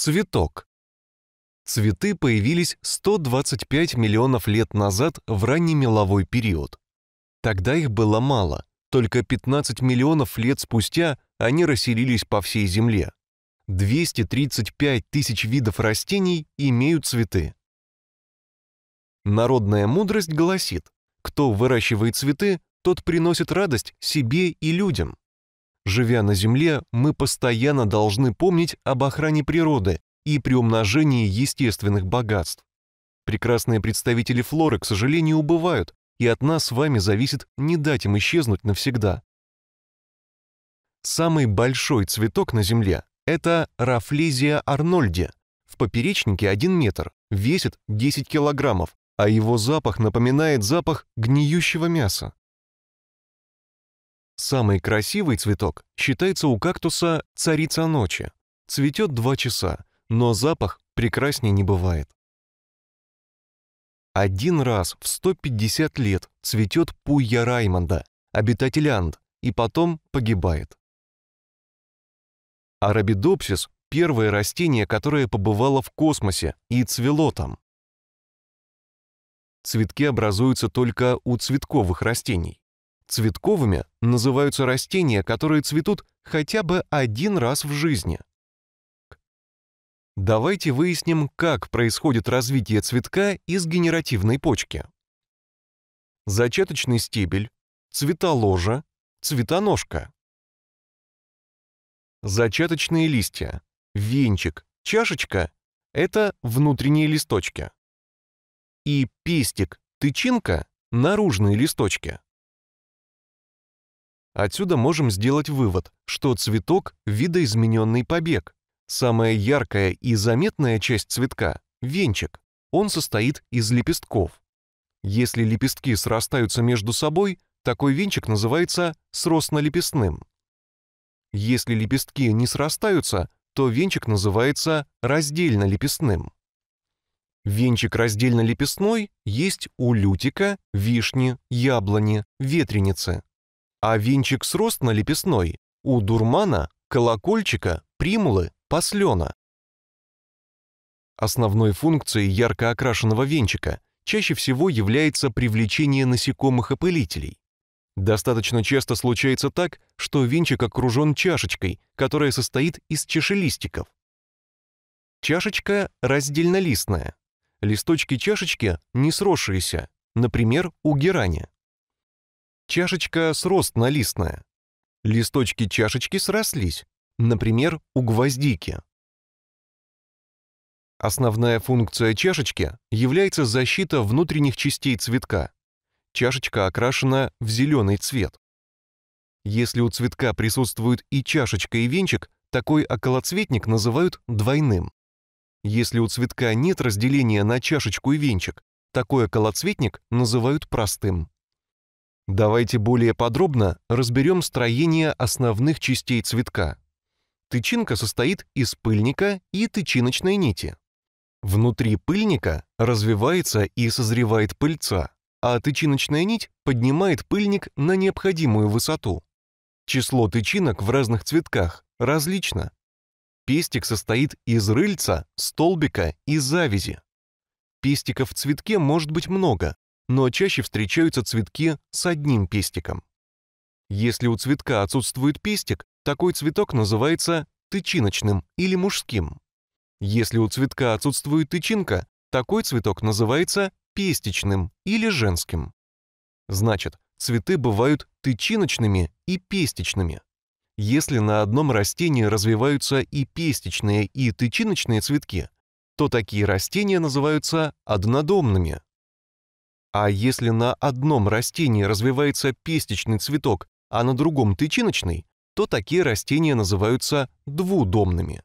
Цветок. Цветы появились 125 миллионов лет назад в ранний меловой период. Тогда их было мало, только 15 миллионов лет спустя они расселились по всей Земле. 235 тысяч видов растений имеют цветы. Народная мудрость гласит, кто выращивает цветы, тот приносит радость себе и людям. Живя на Земле, мы постоянно должны помнить об охране природы и приумножении естественных богатств. Прекрасные представители флоры, к сожалению, убывают, и от нас с вами зависит не дать им исчезнуть навсегда. Самый большой цветок на Земле – это Рафлезия арнольди. В поперечнике 1 метр, весит 10 килограммов, а его запах напоминает запах гниющего мяса. Самый красивый цветок считается у кактуса царица ночи. Цветет два часа, но запах прекрасней не бывает. Один раз в 150 лет цветет пуя Раймонда, обитатель Анд, и потом погибает. Арабидопсис – первое растение, которое побывало в космосе и цвело там. Цветки образуются только у цветковых растений. Цветковыми называются растения, которые цветут хотя бы один раз в жизни. Давайте выясним, как происходит развитие цветка из генеративной почки. Зачаточный стебель, цветоложа, цветоножка. Зачаточные листья, венчик, чашечка – это внутренние листочки. И пестик, тычинка – наружные листочки. Отсюда можем сделать вывод, что цветок – видоизмененный побег. Самая яркая и заметная часть цветка – венчик. Он состоит из лепестков. Если лепестки срастаются между собой, такой венчик называется сростно Если лепестки не срастаются, то венчик называется раздельнолепестным. Венчик раздельнолепестной есть у лютика, вишни, яблони, ветреницы а венчик с на лепестной у дурмана, колокольчика, примулы, послена. Основной функцией ярко окрашенного венчика чаще всего является привлечение насекомых-опылителей. Достаточно часто случается так, что венчик окружен чашечкой, которая состоит из чашелистиков. Чашечка раздельнолистная. Листочки чашечки не сросшиеся, например, у герани. Чашечка сростно-листная. Листочки чашечки срослись, например, у гвоздики. Основная функция чашечки является защита внутренних частей цветка. Чашечка окрашена в зеленый цвет. Если у цветка присутствуют и чашечка, и венчик, такой околоцветник называют двойным. Если у цветка нет разделения на чашечку и венчик, такой околоцветник называют простым. Давайте более подробно разберем строение основных частей цветка. Тычинка состоит из пыльника и тычиночной нити. Внутри пыльника развивается и созревает пыльца, а тычиночная нить поднимает пыльник на необходимую высоту. Число тычинок в разных цветках различно. Пестик состоит из рыльца, столбика и завязи. Пестиков в цветке может быть много, но чаще встречаются цветки с одним пестиком. Если у цветка отсутствует пестик, такой цветок называется тычиночным или мужским. Если у цветка отсутствует тычинка, такой цветок называется пестичным или женским. Значит, цветы бывают тычиночными и пестичными. Если на одном растении развиваются и пестичные, и тычиночные цветки, то такие растения называются однодомными. А если на одном растении развивается пестичный цветок, а на другом тычиночный, то такие растения называются двудомными.